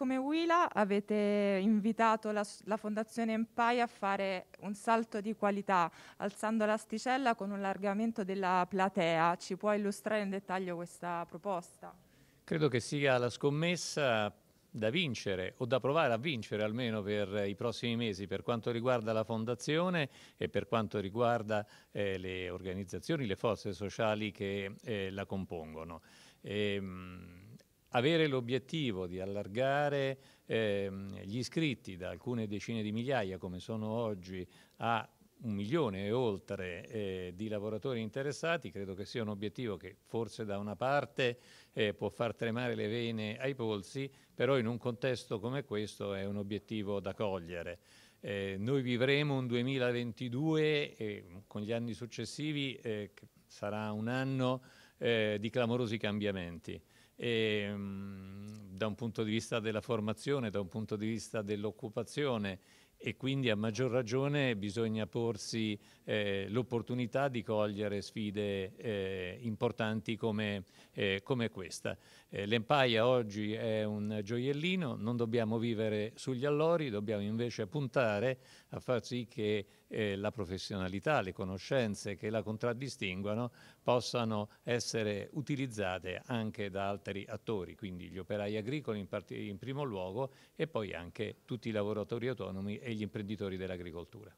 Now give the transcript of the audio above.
come Willa avete invitato la, la, Fondazione Empire a fare un salto di qualità, alzando l'asticella con un largamento della platea. Ci può illustrare in dettaglio questa proposta? Credo che sia la scommessa da vincere o da provare a vincere almeno per i prossimi mesi per quanto riguarda la fondazione e per quanto riguarda eh, le organizzazioni, le forze sociali che eh, la compongono. E, ehm, mh, avere l'obiettivo di allargare ehm, gli iscritti da alcune decine di migliaia, come sono oggi, a un milione e oltre eh, di lavoratori interessati, credo che sia un obiettivo che forse da una parte eh, può far tremare le vene ai polsi, però in un contesto come questo è un obiettivo da cogliere. Eh, noi vivremo un 2022 con gli anni successivi eh, che sarà un anno eh, di clamorosi cambiamenti. E, mh, mm, da un punto di vista della formazione, da un punto di vista dell'occupazione e quindi a maggior ragione bisogna porsi eh, l'opportunità di cogliere sfide eh, importanti come, eh, come questa. Eh, L'Empaia oggi è un gioiellino, non dobbiamo vivere sugli allori, dobbiamo invece puntare a far sì che eh, la professionalità, le conoscenze che la contraddistinguono possano essere utilizzate anche da altri attori, quindi gli operai agricoli in, in primo luogo e poi anche tutti i lavoratori autonomi e gli imprenditori dell'agricoltura.